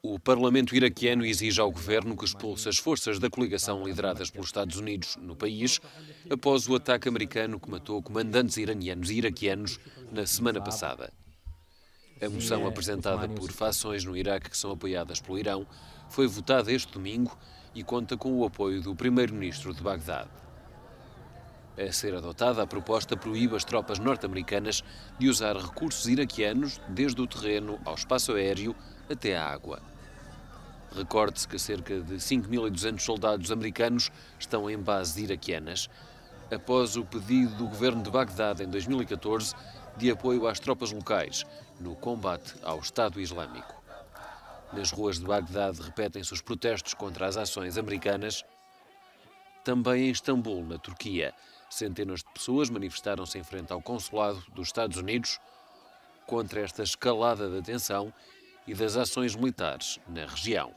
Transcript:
O parlamento iraquiano exige ao governo que expulse as forças da coligação lideradas pelos Estados Unidos no país após o ataque americano que matou comandantes iranianos e iraquianos na semana passada. A moção apresentada por facções no Iraque que são apoiadas pelo Irão foi votada este domingo e conta com o apoio do primeiro-ministro de Bagdade. A ser adotada, a proposta proíbe as tropas norte-americanas de usar recursos iraquianos desde o terreno ao espaço aéreo até à água. Recorde-se que cerca de 5.200 soldados americanos estão em bases iraquianas, após o pedido do governo de Bagdade em 2014 de apoio às tropas locais no combate ao Estado Islâmico. Nas ruas de Bagdade repetem-se os protestos contra as ações americanas. Também em Istambul, na Turquia, Centenas de pessoas manifestaram-se em frente ao consulado dos Estados Unidos contra esta escalada da tensão e das ações militares na região.